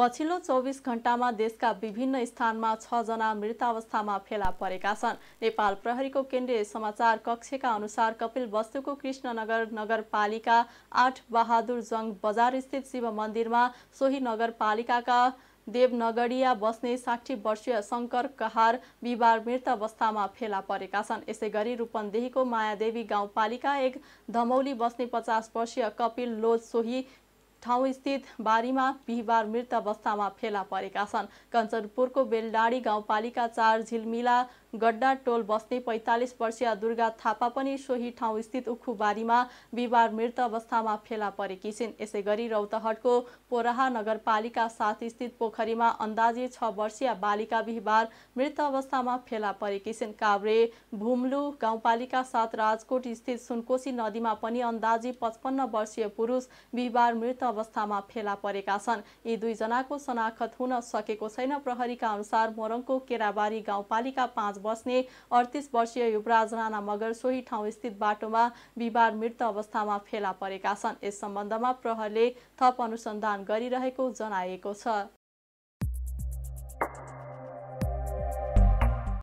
पछिल्लो चौबिस घण्टामा देशका विभिन्न स्थानमा छ जना मृत फेला परेका छन् नेपाल प्रहरीको केन्द्रीय समाचार कक्षका अनुसार कपिल वस्तुको कृष्णनगर नगरपालिका आठ बहादुर जङ बजार स्थित शिव मन्दिरमा सोही नगरपालिकाका देवनगरिया बस्ने साठी वर्षीय शङ्कर कहार बिहिबार मृत अवस्थामा फेला परेका छन् यसै गरी रूपन्देहीको मायादेवी गाउँपालिका एक धमौली बस्ने पचास वर्षीय कपिल लोज सोही ठाउँस्थित बारीमा बिहिबार मृत अवस्थामा फेला परेका छन् कञ्चनपुरको बेलडाँडी गाउँपालिका चार झिलमिला गड्डा टोल बस्ने पैँतालिस वर्षीय दुर्गा थापा पनि सोही ठाउँस्थित बारीमा बिहिबार मृत अवस्थामा फेला परेकी छिन् यसै गरी रौतहटको पोराहा नगरपालिका साथ स्थित पोखरीमा अन्दाजे छ वर्षीय बालिका बिहिबार मृत अवस्थामा फेला परेकी छिन् काभ्रे भुम्लु गाउँपालिका साथ राजकोट स्थित सुनकोशी नदीमा पनि अन्दाजी पचपन्न वर्षीय पुरुष बिहिबार मृत अवस्थामा फेला परेका छन् यी दुईजनाको शनाखत हुन सकेको छैन प्रहरीका अनुसार मोरङको केराबारी गाउँपालिका पाँच बस्ने अडतिस वर्षीय युवराज राणा मगर सोही ठाउँ स्थित बाटोमा बिहिबार मृत अवस्थामा फेला परेका छन् यस सम्बन्धमा प्रहरीले थप अनुसन्धान गरिरहेको जनाएको छ